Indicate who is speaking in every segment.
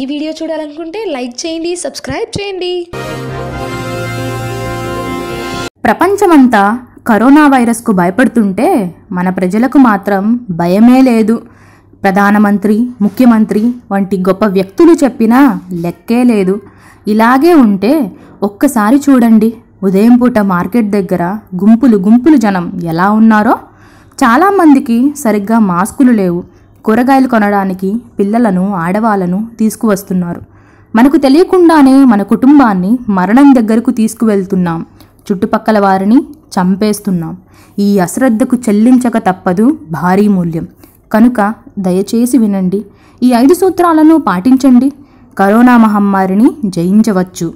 Speaker 1: ఈ వీడియో చూడాలనుకుంటే లైక్ చేయండి సబ్స్క్రైబ్ చేయండి ప్రపంచమంతా కరోనా వైరస్కు భయపడుతుంటే మన ప్రజలకు మాత్రం భయమే లేదు ప్రధానమంత్రి ముఖ్యమంత్రి వంటి గొప్ప వ్యక్తులు చెప్పినా లెక్కే లేదు ఇలాగే ఉంటే ఒక్కసారి చూడండి ఉదయం పూట మార్కెట్ దగ్గర గుంపులు గుంపులు జనం ఎలా ఉన్నారో చాలామందికి సరిగ్గా మాస్కులు లేవు కూరగాయలు కొనడానికి పిల్లలను ఆడవాళ్లను తీసుకువస్తున్నారు మనకు తెలియకుండానే మన కుటుంబాన్ని మరణం దగ్గరకు తీసుకువెళ్తున్నాం చుట్టుపక్కల వారిని చంపేస్తున్నాం ఈ అశ్రద్ధకు చెల్లించక తప్పదు భారీ మూల్యం కనుక దయచేసి వినండి ఈ ఐదు సూత్రాలను పాటించండి కరోనా మహమ్మారిని జయించవచ్చు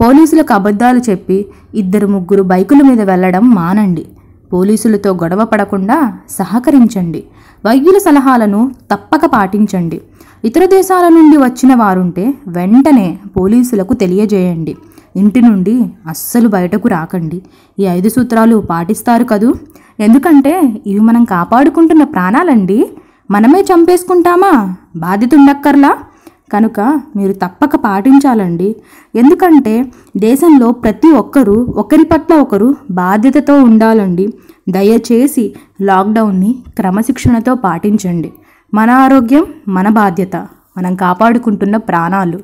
Speaker 1: పోలీసులకు అబద్ధాలు చెప్పి ఇద్దరు ముగ్గురు బైకుల మీద వెళ్ళడం మానండి పోలీసులతో గొడవ పడకుండా సహకరించండి వైద్యుల సలహాలను తప్పక పాటించండి ఇతర దేశాల నుండి వచ్చిన వారుంటే వెంటనే పోలీసులకు తెలియజేయండి ఇంటి నుండి అస్సలు బయటకు రాకండి ఈ ఐదు సూత్రాలు పాటిస్తారు కదూ ఎందుకంటే ఇవి మనం కాపాడుకుంటున్న ప్రాణాలండి మనమే చంపేసుకుంటామా బాధ్యత ఉండక్కర్లా కనుక మీరు తప్పక పాటించాలండి ఎందుకంటే దేశంలో ప్రతి ఒక్కరూ ఒకరి పట్ల ఒకరు బాధ్యతతో ఉండాలండి దయచేసి లాక్డౌన్ని క్రమశిక్షణతో పాటించండి మన ఆరోగ్యం మన బాధ్యత మనం కాపాడుకుంటున్న ప్రాణాలు